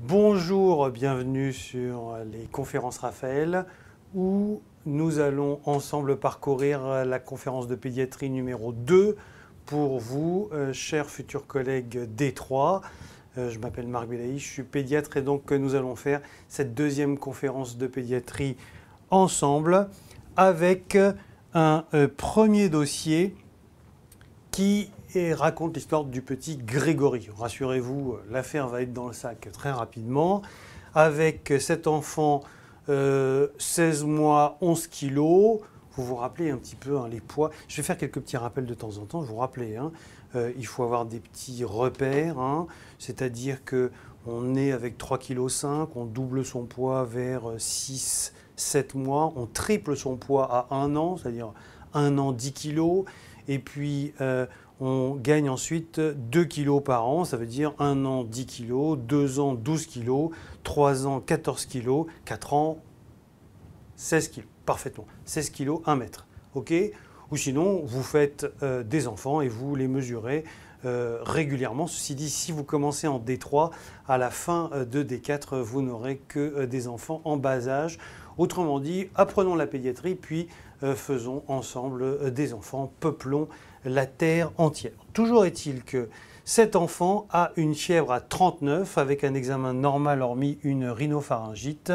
Bonjour, bienvenue sur les conférences Raphaël où nous allons ensemble parcourir la conférence de pédiatrie numéro 2 pour vous, euh, chers futurs collègues d euh, je m'appelle Marc Bélaï, je suis pédiatre et donc euh, nous allons faire cette deuxième conférence de pédiatrie ensemble avec un premier dossier qui et raconte l'histoire du petit Grégory. Rassurez-vous, euh, l'affaire va être dans le sac très rapidement. Avec cet enfant, 16 euh, mois, 11 kilos, vous vous rappelez un petit peu hein, les poids. Je vais faire quelques petits rappels de temps en temps, je vous rappelez hein. euh, il faut avoir des petits repères, hein. c'est-à-dire que on est avec 3,5 kg, on double son poids vers 6, 7 mois, on triple son poids à 1 an, c'est-à-dire 1 an 10 kg, et puis euh, on gagne ensuite 2 kilos par an, ça veut dire 1 an 10 kilos, 2 ans 12 kilos, 3 ans 14 kilos, 4 ans 16 kilos, parfaitement. 16 kilos, 1 mètre, ok Ou sinon, vous faites euh, des enfants et vous les mesurez euh, régulièrement. Ceci dit, si vous commencez en D3, à la fin euh, de D4, vous n'aurez que des enfants en bas âge. Autrement dit, apprenons la pédiatrie, puis faisons ensemble des enfants, peuplons la terre entière. Toujours est-il que cet enfant a une fièvre à 39 avec un examen normal hormis une rhinopharyngite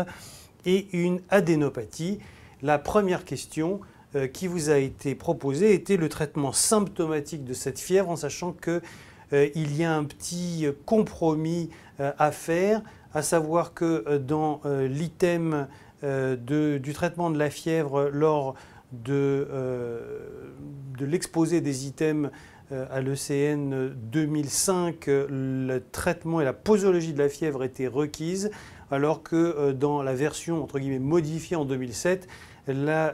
et une adénopathie. La première question euh, qui vous a été proposée était le traitement symptomatique de cette fièvre en sachant que euh, il y a un petit compromis euh, à faire, à savoir que dans l'item du traitement de la fièvre lors de, euh, de l'exposé des items euh, à l'ECN 2005, euh, le traitement et la posologie de la fièvre étaient requises, alors que dans la version entre guillemets modifiée en 2007, la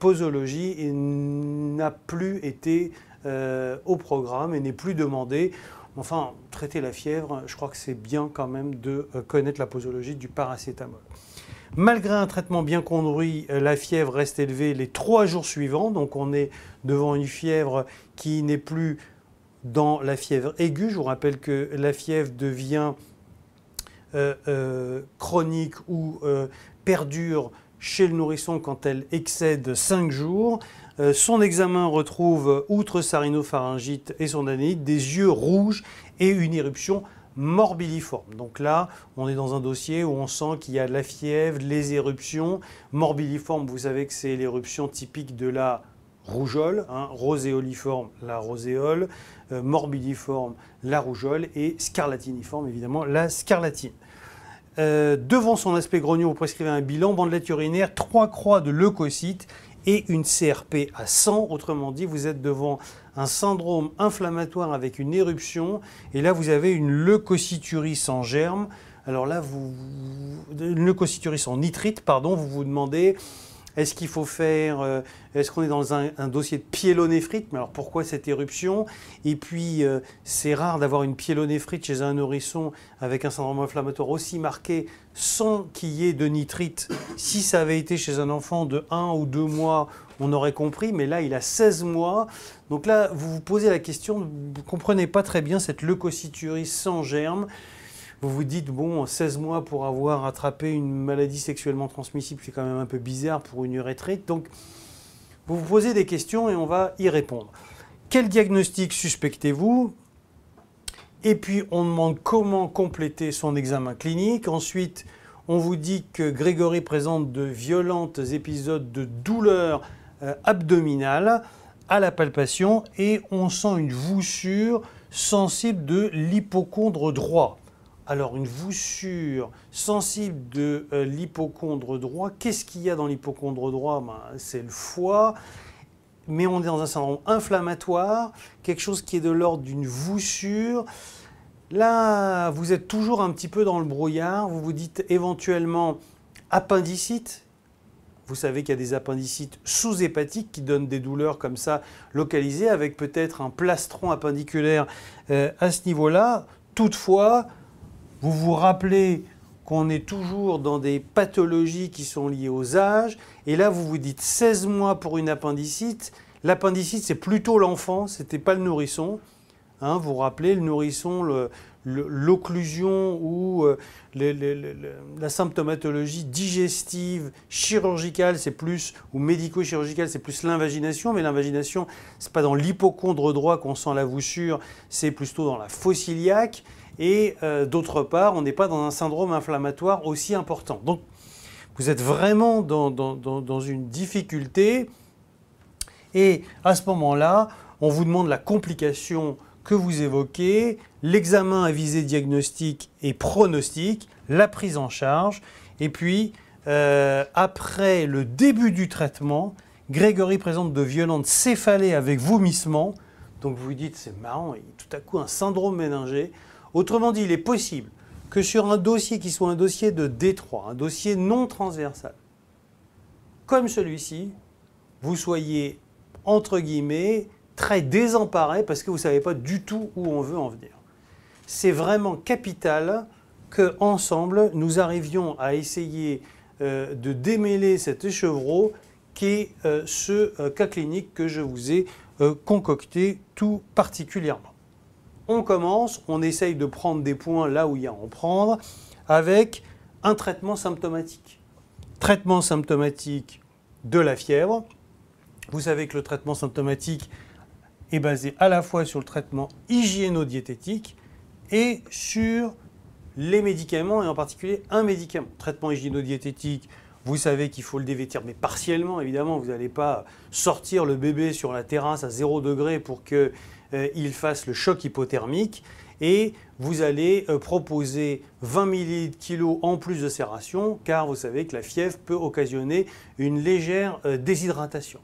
posologie n'a plus été au programme et n'est plus demandée. Enfin, traiter la fièvre, je crois que c'est bien quand même de connaître la posologie du paracétamol. Malgré un traitement bien conduit, euh, la fièvre reste élevée les trois jours suivants. Donc on est devant une fièvre qui n'est plus dans la fièvre aiguë. Je vous rappelle que la fièvre devient euh, euh, chronique ou perdure chez le nourrisson quand elle excède 5 jours. son examen retrouve, outre sa rhinopharyngite et son anémie, des yeux rouges et une éruption morbiliforme. Donc là, on est dans un dossier où on sent qu'il y a de la fièvre, les éruptions. Morbiliforme, vous savez que c'est l'éruption typique de la rougeole, hein, roséoliforme, la roséole, euh, morbilliforme, la rougeole, et scarlatiniforme, évidemment, la scarlatine. Euh, devant son aspect grognon, vous prescrivez un bilan, bandelette urinaire, trois croix de leucocytes et une CRP à 100. Autrement dit, vous êtes devant un syndrome inflammatoire avec une éruption et là, vous avez une leucocyturie sans germe. Alors là, vous, une leucocyturie sans nitrite, pardon, vous vous demandez est-ce qu'il faut faire euh, Est-ce qu'on est dans un, dossier de piélonéphrite Mais alors pourquoi cette éruption Et puis euh, c'est rare d'avoir une piélonéphrite chez un nourrisson avec un syndrome inflammatoire aussi marqué sans qu'il y ait de nitrite. Si ça avait été chez un enfant de 1 ou 2 mois, on aurait compris, mais là il a 16 mois. Donc là, vous vous posez la question, vous ne comprenez pas très bien cette leucocyturie sans germe vous vous dites, bon, 16 mois pour avoir attrapé une maladie sexuellement transmissible, c'est quand même un peu bizarre pour une urétrite. Donc, vous vous posez des questions et on va y répondre. Quel diagnostic suspectez-vous Et puis, on demande comment compléter son examen clinique. Ensuite, on vous dit que Grégory présente de violentes épisodes de douleur euh, abdominale à la palpation et on sent une voussure sensible de l'hypochondre droit alors une voussure sensible de euh, l'hypochondre droit. Qu'est-ce qu'il y a dans l'hypochondre droit ben, C'est le foie. Mais on est dans un syndrome inflammatoire, quelque chose qui est de l'ordre d'une voussure. Là, vous êtes toujours un petit peu dans le brouillard. Vous vous dites éventuellement appendicite. Vous savez qu'il y a des appendicites sous-hépatiques qui donnent des douleurs comme ça localisées, avec peut-être un plastron appendiculaire euh, à ce niveau-là. Toutefois, vous vous rappelez qu'on est toujours dans des pathologies qui sont liées aux âges. Et là, vous vous dites 16 mois pour une appendicite. L'appendicite, c'est plutôt l'enfant, ce n'était pas le nourrisson. Hein, vous vous rappelez, le nourrisson, l'occlusion ou euh, la symptomatologie digestive, chirurgicale, c'est plus, ou médico-chirurgicale, c'est plus l'invagination, mais l'invagination, n'est pas dans l'hypochondre droit qu'on sent la voussure, c'est plutôt dans la fossiliaque et euh, d'autre part, on n'est pas dans un syndrome inflammatoire aussi important. Donc, vous êtes vraiment dans, dans, dans, une difficulté, et à ce moment-là, on vous demande la complication que vous évoquez, l'examen à visée diagnostique et pronostic, la prise en charge, et puis euh, après le début du traitement, Grégory présente de violentes céphalées avec vomissements. Donc vous vous dites, c'est marrant, tout à coup un syndrome méningé. Autrement dit, il est possible que sur un dossier qui soit un dossier de détroit, un dossier non transversal, comme celui-ci, vous soyez, entre guillemets, très désemparé parce que vous ne savez pas du tout où on veut en venir. C'est vraiment capital que ensemble nous arrivions à essayer euh, de démêler cet échevreau qui est euh, ce euh, cas clinique que je vous ai concocté tout particulièrement on commence, on essaye de prendre des points là où il y a à en prendre, avec un traitement symptomatique. Traitement symptomatique de la fièvre. Vous savez que le traitement symptomatique est basé à la fois sur le traitement hygiéno-diététique et sur les médicaments, et en particulier un médicament. Traitement hygiéno-diététique, vous savez qu'il faut le dévêtir, mais partiellement, évidemment. Vous n'allez pas sortir le bébé sur la terrasse à 0 degré pour qu'il euh, fasse le choc hypothermique. Et vous allez euh, proposer 20 ml kilos en plus de sération, car vous savez que la fièvre peut occasionner une légère euh, déshydratation.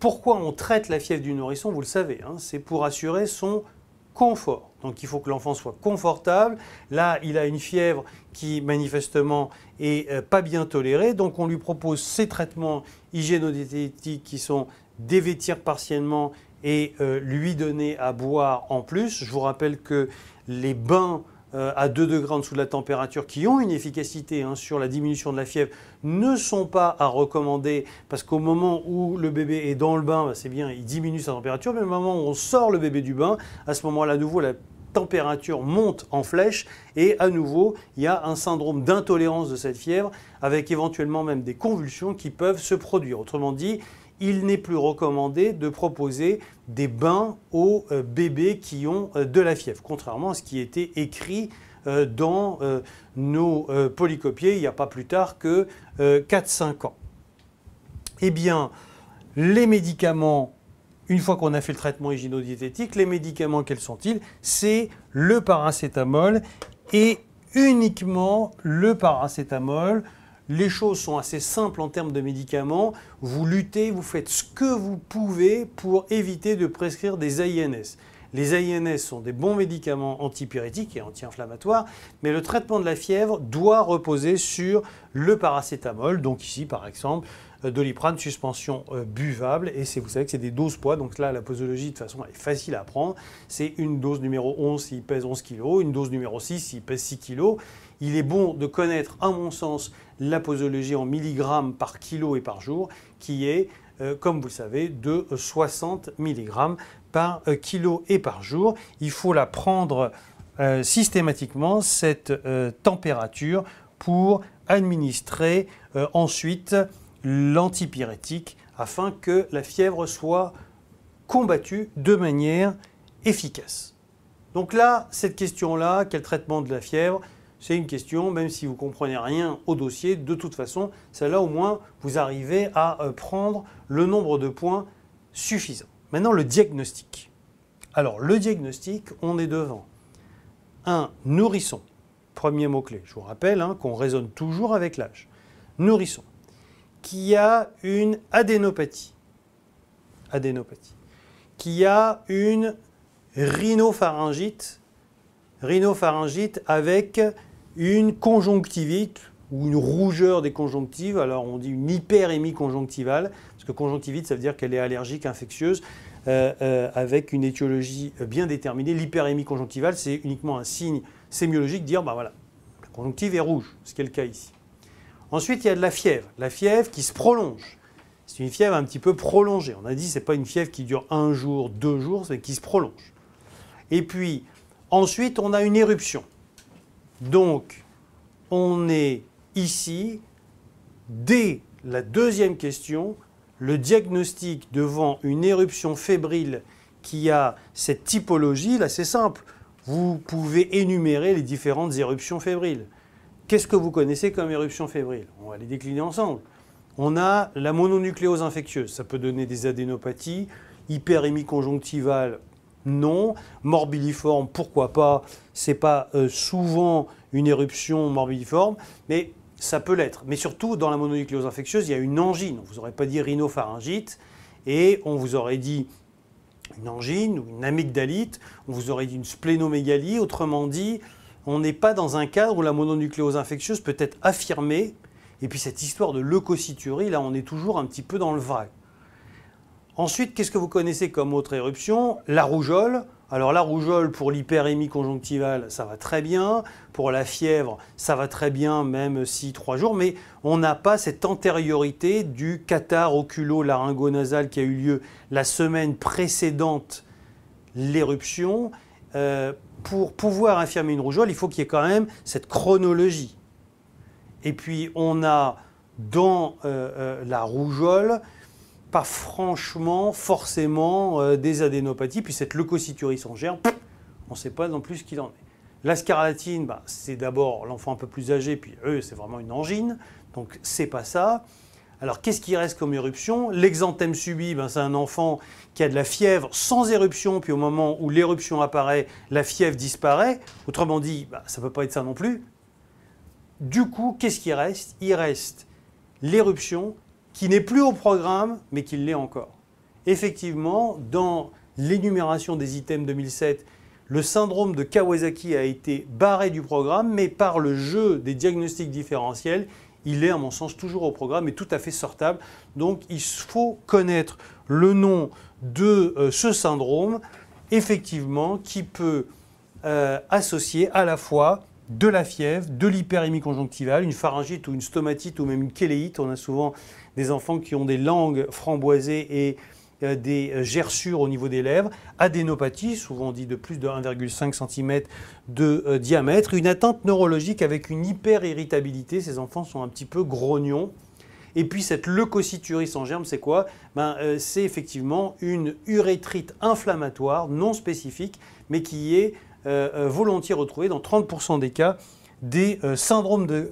Pourquoi on traite la fièvre du nourrisson, vous le savez, hein, c'est pour assurer son confort. Donc il faut que l'enfant soit confortable. Là, il a une fièvre qui manifestement est euh, pas bien tolérée. Donc on lui propose ces traitements hygiénodiététiques qui sont dévêtir partiellement et euh, lui donner à boire en plus. Je vous rappelle que les bains euh, à 2 degrés en dessous de la température, qui ont une efficacité hein, sur la diminution de la fièvre, ne sont pas à recommander parce qu'au moment où le bébé est dans le bain, bah, c'est bien, il diminue sa température, mais au moment où on sort le bébé du bain, à ce moment-là, à nouveau, la température monte en flèche et à nouveau, il y a un syndrome d'intolérance de cette fièvre avec éventuellement même des convulsions qui peuvent se produire. Autrement dit, il n'est plus recommandé de proposer des bains aux euh, bébés qui ont euh, de la fièvre, contrairement à ce qui était écrit euh, dans nos polycopiers il n'y a pas plus tard que 4-5 ans. Eh bien, les médicaments, une fois qu'on a fait le traitement hygiéno les médicaments, quels sont-ils C'est le paracétamol et uniquement le paracétamol les choses sont assez simples en termes de médicaments. Vous luttez, vous faites ce que vous pouvez pour éviter de prescrire des AINS. Les AINS sont des bons médicaments antipyrétiques et anti-inflammatoires, mais le traitement de la fièvre doit reposer sur le paracétamol. Donc ici, par exemple, euh, doliprane, suspension euh, buvable. Et vous savez que c'est des doses poids. Donc là, la posologie, de toute façon, est facile à prendre. C'est une dose numéro 11 s'il pèse 11 kg, une dose numéro 6 s'il pèse 6 kg il est bon de connaître, à mon sens, la posologie en milligrammes par kilo et par jour, qui est, euh, comme vous le savez, de 60 milligrammes par euh, kilo et par jour. Il faut la prendre euh, systématiquement, cette température, pour administrer ensuite l'antipyrétique afin que la fièvre soit combattue de manière efficace. Donc là, cette question-là, quel traitement de la fièvre c'est une question, même si vous comprenez rien au dossier, de toute façon, celle-là au moins, vous arrivez à euh, prendre le nombre de points suffisant. Maintenant, le diagnostic. Alors, le diagnostic, on est devant un nourrisson, premier mot-clé, je vous rappelle hein, qu'on raisonne toujours avec l'âge, nourrisson, qui a une adénopathie, adénopathie, qui a une rhinopharyngite, rhinopharyngite avec une conjonctivite ou une rougeur des conjonctives, alors on dit une hyperémie conjonctivale, parce que conjonctivite, ça veut dire qu'elle est allergique, infectieuse, euh, euh, avec une étiologie bien déterminée. L'hyperémie conjonctivale, c'est uniquement un signe sémiologique, dire, ben voilà, la conjonctive est rouge, ce qui est le cas ici. Ensuite, il y a de la fièvre, la fièvre qui se prolonge. C'est une fièvre un petit peu prolongée. On a dit, ce n'est pas une fièvre qui dure un jour, deux jours, c'est qui se prolonge. Et puis, ensuite, on a une éruption. Donc, on est ici, dès la deuxième question, le diagnostic devant une éruption fébrile qui a cette typologie, là c'est simple, vous pouvez énumérer les différentes éruptions fébriles. Qu'est-ce que vous connaissez comme éruption fébrile On va les décliner ensemble. On a la mononucléose infectieuse, ça peut donner des adénopathies, hyperémie conjonctivale, non. morbidiforme, pourquoi pas C'est pas euh, souvent une éruption morbidiforme, mais ça peut l'être. Mais surtout, dans la mononucléose infectieuse, il y a une angine. On vous aurait pas dit rhinopharyngite et on vous aurait dit une angine ou une amygdalite, on vous aurait dit une splénomégalie. Autrement dit, on n'est pas dans un cadre où la mononucléose infectieuse peut être affirmée. Et puis cette histoire de leucocyturie, là, on est toujours un petit peu dans le vrac. Ensuite, qu'est-ce que vous connaissez comme autre éruption La rougeole. Alors la rougeole, pour l'hyperémie conjonctivale, ça va très bien. Pour la fièvre, ça va très bien, même si trois jours. Mais on n'a pas cette antériorité du cathart oculo-laryngo-nasal qui a eu lieu la semaine précédente l'éruption. Euh, pour pouvoir affirmer une rougeole, il faut qu'il y ait quand même cette chronologie. Et puis on a dans euh, euh, la rougeole franchement, forcément, euh, des adénopathies. Puis cette leucocyturie sans germe, on ne sait pas non plus ce qu'il en est. La scarlatine, bah, c'est d'abord l'enfant un peu plus âgé, puis eux, c'est vraiment une angine. Donc, c'est pas ça. Alors, qu'est-ce qui reste comme éruption L'exanthème subi, ben, c'est un enfant qui a de la fièvre sans éruption, puis au moment où l'éruption apparaît, la fièvre disparaît. Autrement dit, bah, ça peut pas être ça non plus. Du coup, qu'est-ce qui reste Il reste l'éruption qui n'est plus au programme, mais qui l'est encore. Effectivement, dans l'énumération des items 2007, le syndrome de Kawasaki a été barré du programme, mais par le jeu des diagnostics différentiels, il est, à mon sens, toujours au programme et tout à fait sortable. Donc, il faut connaître le nom de euh, ce syndrome, effectivement, qui peut euh, associer à la fois de la fièvre, de l'hyperémie conjonctivale, une pharyngite ou une stomatite ou même une chéléite. On a souvent des enfants qui ont des langues framboisées et euh, des euh, gerçures au niveau des lèvres, adénopathie, souvent dit de plus de 1,5 cm de euh, diamètre, une atteinte neurologique avec une hyper-irritabilité, ces enfants sont un petit peu grognons. Et puis cette leucocyturie sans germe, c'est quoi ben, C'est effectivement une urétrite inflammatoire non spécifique, mais qui est volontiers retrouvée dans 30% des cas des syndromes de...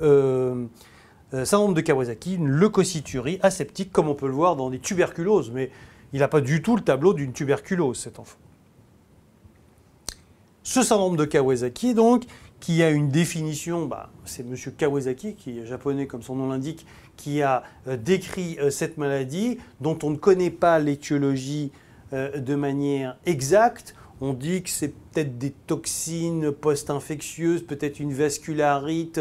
Euh, syndrome de Kawasaki, une leucocyturie aseptique, comme on peut le voir dans des tuberculoses, mais il n'a pas du tout le tableau d'une tuberculose, cet enfant. Ce syndrome de Kawasaki, donc, qui a une définition, bah, c'est M. Kawasaki, qui est japonais comme son nom l'indique, qui a euh, décrit euh, cette maladie, dont on ne connaît pas l'étiologie de manière exacte. On dit que c'est peut-être des toxines post-infectieuses, peut-être une vascularite,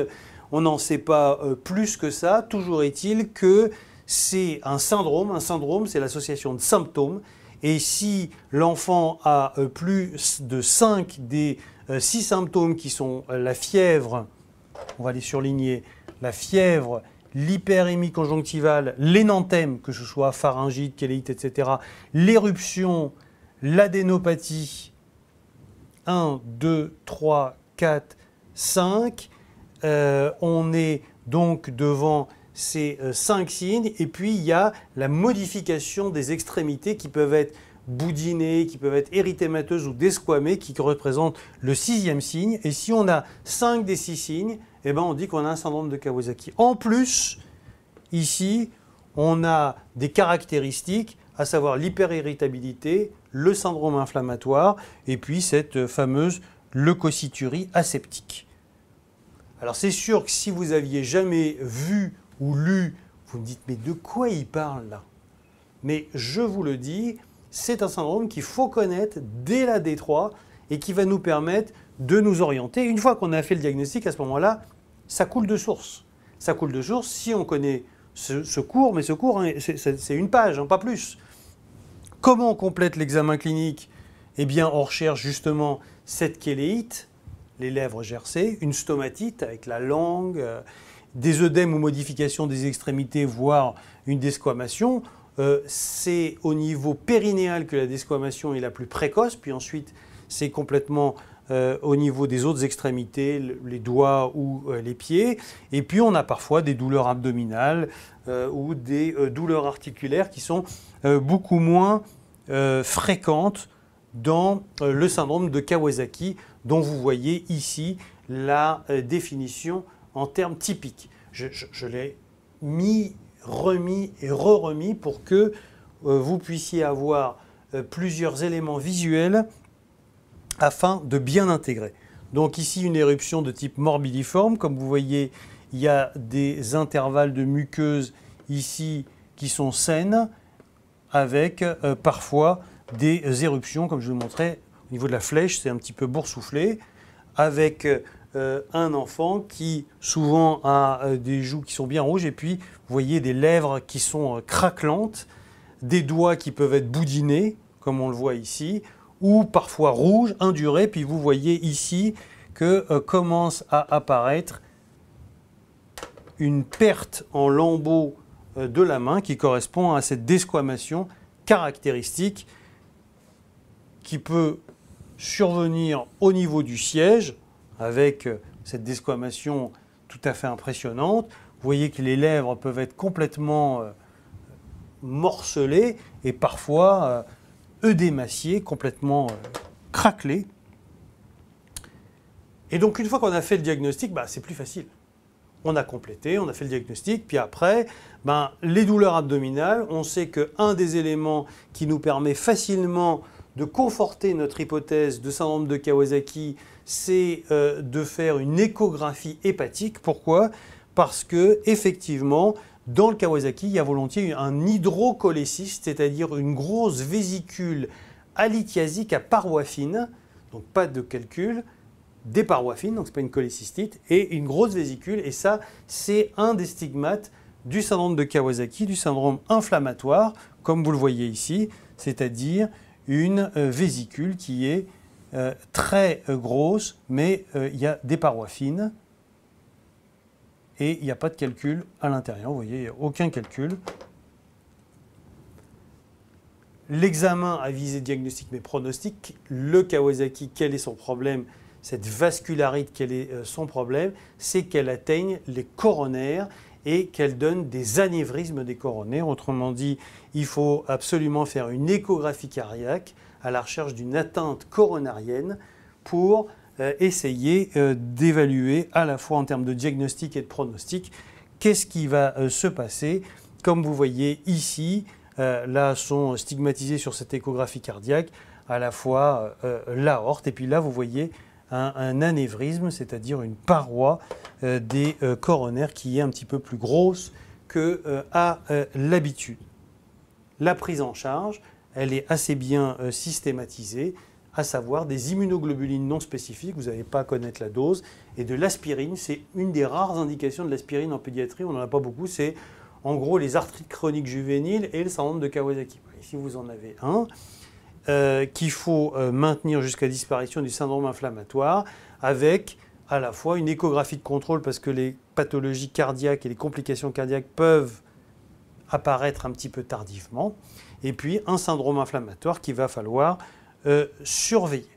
on n'en sait pas euh, plus que ça. Toujours est-il que c'est un syndrome. Un syndrome, c'est l'association de symptômes. Et si l'enfant a euh, plus de 5 des 6 euh, symptômes qui sont la fièvre, on va les surligner, la fièvre, l'hyperémie conjonctivale, l'énanthème, que ce soit pharyngite, kéléite, etc., l'éruption, l'adénopathie, 1, 2, 3, 4, 5, euh, on est donc devant ces euh, cinq signes, et puis il y a la modification des extrémités qui peuvent être boudinées, qui peuvent être érythémateuses ou desquamées, qui représentent le sixième signe. Et si on a cinq des six signes, eh ben, on dit qu'on a un syndrome de Kawasaki. En plus, ici, on a des caractéristiques, à savoir l'hyperirritabilité, le syndrome inflammatoire, et puis cette euh, fameuse leucocyturie aseptique. Alors c'est sûr que si vous aviez jamais vu ou lu, vous me dites mais de quoi il parle là Mais je vous le dis, c'est un syndrome qu'il faut connaître dès la D3 et qui va nous permettre de nous orienter. Une fois qu'on a fait le diagnostic, à ce moment-là, ça coule de source. Ça coule de source si on connaît ce, cours, mais ce cours, hein, c'est une page, hein, pas plus. Comment on complète l'examen clinique Eh bien, on recherche justement cette kéléite les lèvres gercées, une stomatite avec la langue, euh, des œdèmes ou modifications des extrémités, voire une desquamation. Euh, c'est au niveau périnéal que la desquamation est la plus précoce, puis ensuite c'est complètement euh, au niveau des autres extrémités, les doigts ou les pieds. Et puis on a parfois des douleurs abdominales ou des douleurs articulaires qui sont beaucoup moins fréquentes dans euh, le syndrome de Kawasaki, dont vous voyez ici la euh, définition en termes typiques. Je, l'ai mis, remis et re-remis pour que euh, vous puissiez avoir plusieurs éléments visuels afin de bien intégrer. Donc ici, une éruption de type morbidiforme. Comme vous voyez, il y a des intervalles de muqueuse ici qui sont saines, avec parfois des éruptions, comme je vous le montrais, au niveau de la flèche, c'est un petit peu boursouflé, avec euh, un enfant qui souvent a euh, des joues qui sont bien rouges, et puis vous voyez des lèvres qui sont euh, craquelantes, des doigts qui peuvent être boudinés, comme on le voit ici, ou parfois rouges, indurés, puis vous voyez ici que commence à apparaître une perte en lambeaux de la main qui correspond à cette desquamation caractéristique qui peut survenir au niveau du siège avec euh, cette desquamation tout à fait impressionnante. Vous voyez que les lèvres peuvent être complètement euh, morcelées et parfois eudémaciées, complètement euh, craquelées. Et donc une fois qu'on a fait le diagnostic, bah, c'est plus facile. On a complété, on a fait le diagnostic, puis après, bah, les douleurs abdominales, on sait qu'un des éléments qui nous permet facilement de conforter notre hypothèse de syndrome de Kawasaki, c'est euh, de faire une échographie hépatique. Pourquoi Parce que effectivement, dans le Kawasaki, il y a volontiers un hydrocholécyste, c'est-à-dire une grosse vésicule alitiasique à parois fines, donc pas de calcul, des parois fines, donc ce n'est pas une cholécystite, et une grosse vésicule, et ça, c'est un des stigmates du syndrome de Kawasaki, du syndrome inflammatoire, comme vous le voyez ici, c'est-à-dire une euh, vésicule qui est euh, très euh, grosse, mais il y a des parois fines et il n'y a pas de calcul à l'intérieur. Vous voyez, il n'y a aucun calcul. L'examen a visé diagnostic mais pronostic. le Kawasaki, quel est son problème Cette vascularite, quel est son problème C'est qu'elle atteigne les coronaires et qu'elle donne des anévrismes des coronaires. Autrement dit, il faut absolument faire une échographie cardiaque à la recherche d'une atteinte coronarienne pour euh, essayer euh, d'évaluer à la fois en termes de diagnostic et de pronostic qu'est-ce qui va euh, se passer. Comme vous voyez ici, là sont stigmatisés sur cette échographie cardiaque à la fois l'aorte et puis là vous voyez un, anévrisme, c'est-à-dire une paroi euh, des euh, coronaires qui est un petit peu plus grosse que euh, l'habitude. La prise en charge, elle est assez bien systématisée, à savoir des immunoglobulines non spécifiques, vous n'allez pas connaître la dose, et de l'aspirine, c'est une des rares indications de l'aspirine en pédiatrie, on n'en a pas beaucoup, c'est en gros les arthrites chroniques juvéniles et le syndrome de Kawasaki. Ici si vous en avez un, euh, qu'il faut euh, maintenir jusqu'à disparition du syndrome inflammatoire avec à la fois une échographie de contrôle parce que les pathologies cardiaques et les complications cardiaques peuvent apparaître un petit peu tardivement, et puis un syndrome inflammatoire qu'il va falloir euh, surveiller.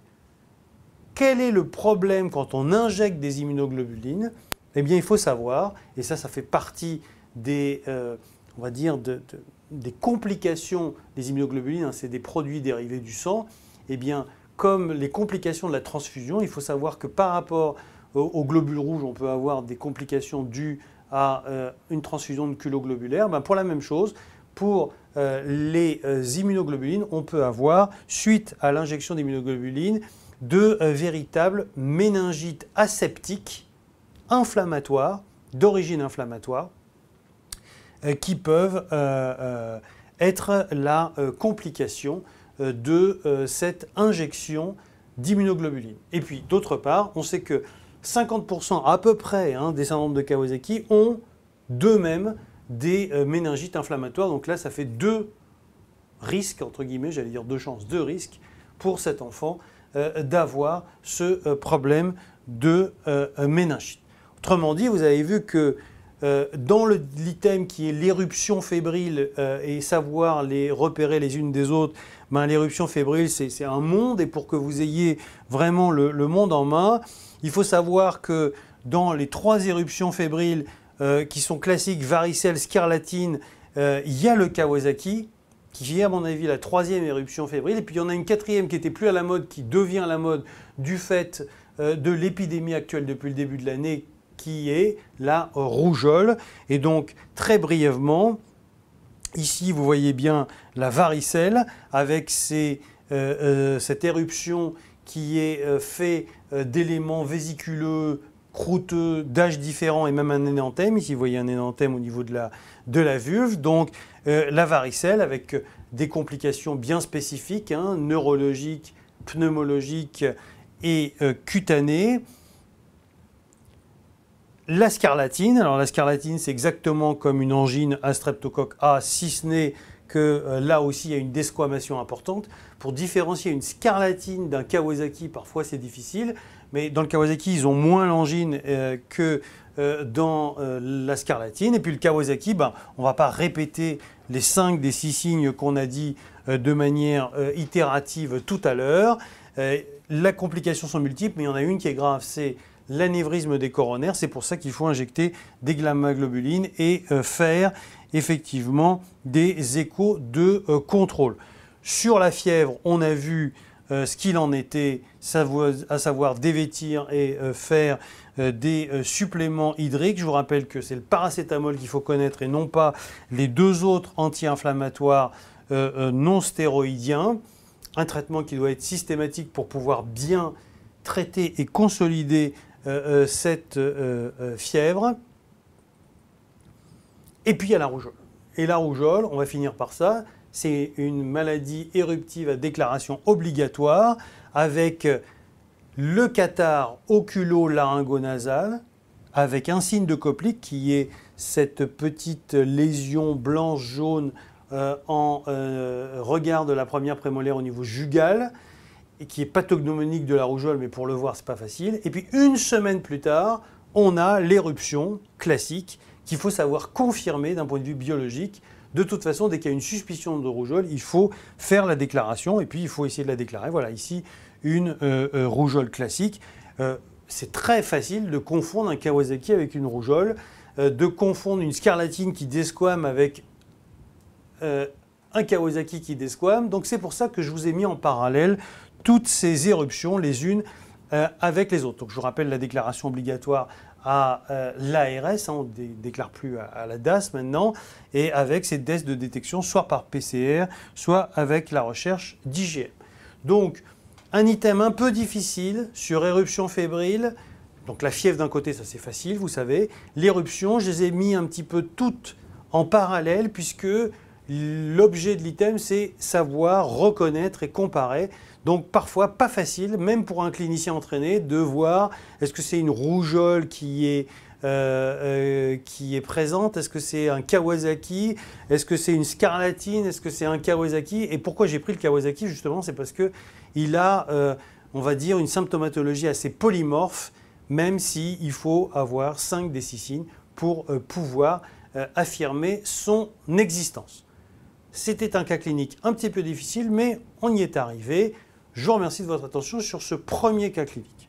Quel est le problème quand on injecte des immunoglobulines Eh bien, il faut savoir, et ça, ça fait partie des, on va dire, de des complications des immunoglobulines, hein, c'est des produits dérivés du sang, eh bien, comme les complications de la transfusion, il faut savoir que par rapport aux globules rouges, on peut avoir des complications dues à euh, une transfusion de culoglobulaire. Ben, pour la même chose, pour euh, les euh, immunoglobulines, on peut avoir, suite à l'injection d'immunoglobulines, de véritables méningites aseptiques inflammatoires, d'origine inflammatoire, euh, qui peuvent euh, euh, être la complication de cette injection d'immunoglobuline. Et puis, d'autre part, on sait que 50% à peu près hein, des syndromes de Kawasaki ont d'eux-mêmes des méningites inflammatoires. Donc là, ça fait deux risques, entre guillemets, j'allais dire deux chances, deux risques pour cet enfant d'avoir ce problème de méningite. Autrement dit, vous avez vu que euh, dans l'item qui est l'éruption fébrile euh, et savoir les repérer les unes des autres, ben, l'éruption fébrile, c'est un monde, et pour que vous ayez vraiment le, monde en main, il faut savoir que dans les trois éruptions fébriles euh, qui sont classiques, varicelle, scarlatine, il y a le Kawasaki, qui est à mon avis la troisième éruption fébrile, et puis il y en a une quatrième qui n'était plus à la mode, qui devient à la mode du fait de l'épidémie actuelle depuis le début de l'année, qui est la rougeole. Et donc, très brièvement, ici, vous voyez bien la varicelle avec euh, euh, cette éruption qui est fait euh, faite d'éléments vésiculeux croûteux d'âges différents et même un énanthème. Ici, vous voyez un énanthème au niveau de la, de vulve. Donc, la varicelle avec des complications bien spécifiques, hein, neurologiques, pneumologiques et cutanées la scarlatine. Alors la scarlatine, c'est exactement comme une angine astreptocoque A, si ce n'est que euh, là aussi il y a une desquamation importante. Pour différencier une scarlatine d'un Kawasaki, parfois c'est difficile, mais dans le Kawasaki, ils ont moins l'angine euh, que euh, dans la scarlatine. Et puis le Kawasaki, ben, on ne va pas répéter les 5 des 6 signes qu'on a dit de manière itérative tout à l'heure. la complication sont multiples, mais il y en a une qui est grave, c'est l'anévrisme des coronaires. C'est pour ça qu'il faut injecter des glamaglobulines et euh, faire effectivement des échos de euh, contrôle. Sur la fièvre, on a vu euh, ce qu'il en était, à savoir dévêtir et faire des suppléments hydriques. Je vous rappelle que c'est le paracétamol qu'il faut connaître et non pas les deux autres anti-inflammatoires non stéroïdiens. Un traitement qui doit être systématique pour pouvoir bien traiter et consolider euh, euh, cette euh, fièvre. Et puis il y a la rougeole. Et la rougeole, on va finir par ça, c'est une maladie éruptive à déclaration obligatoire avec le cathare oculo nasal avec un signe de coplique, qui est cette petite lésion blanche-jaune en regard de la première prémolaire au niveau jugal, qui est pathognomonique de la rougeole, mais pour le voir, c'est pas facile. Et puis une semaine plus tard, on a l'éruption classique qu'il faut savoir confirmer d'un point de vue biologique. De toute façon, dès qu'il y a une suspicion de rougeole, il faut faire la déclaration et puis il faut essayer de la déclarer. Voilà, ici, une euh, euh, rougeole classique. Euh, c'est très facile de confondre un Kawasaki avec une rougeole, de confondre une scarlatine qui desquame avec un Kawasaki qui desquame. Donc c'est pour ça que je vous ai mis en parallèle toutes ces éruptions les unes euh, avec les autres. je vous rappelle la déclaration obligatoire à euh, l'ARS, hein, on ne déclare plus à, la DAS maintenant, et avec ces tests de détection, soit par PCR, soit avec la recherche d'IGM. Donc, un item un peu difficile sur éruption fébrile. Donc la fièvre d'un côté, ça c'est facile, vous savez. L'éruption, je les ai mis un petit peu toutes en parallèle, puisque L'objet de l'item, c'est savoir reconnaître et comparer. Donc parfois pas facile, même pour un clinicien entraîné, de voir est-ce que c'est une rougeole euh, euh, qui est présente Est-ce que c'est un Kawasaki Est-ce que c'est une Scarlatine Est-ce que c'est un Kawasaki Et pourquoi j'ai pris le Kawasaki justement C'est parce qu'il a, euh, on va dire, une symptomatologie assez polymorphe, même si faut avoir 5 des pour pouvoir affirmer son existence. C'était un cas clinique un petit peu difficile, mais on y est arrivé. Je vous remercie de votre attention sur ce premier cas clinique.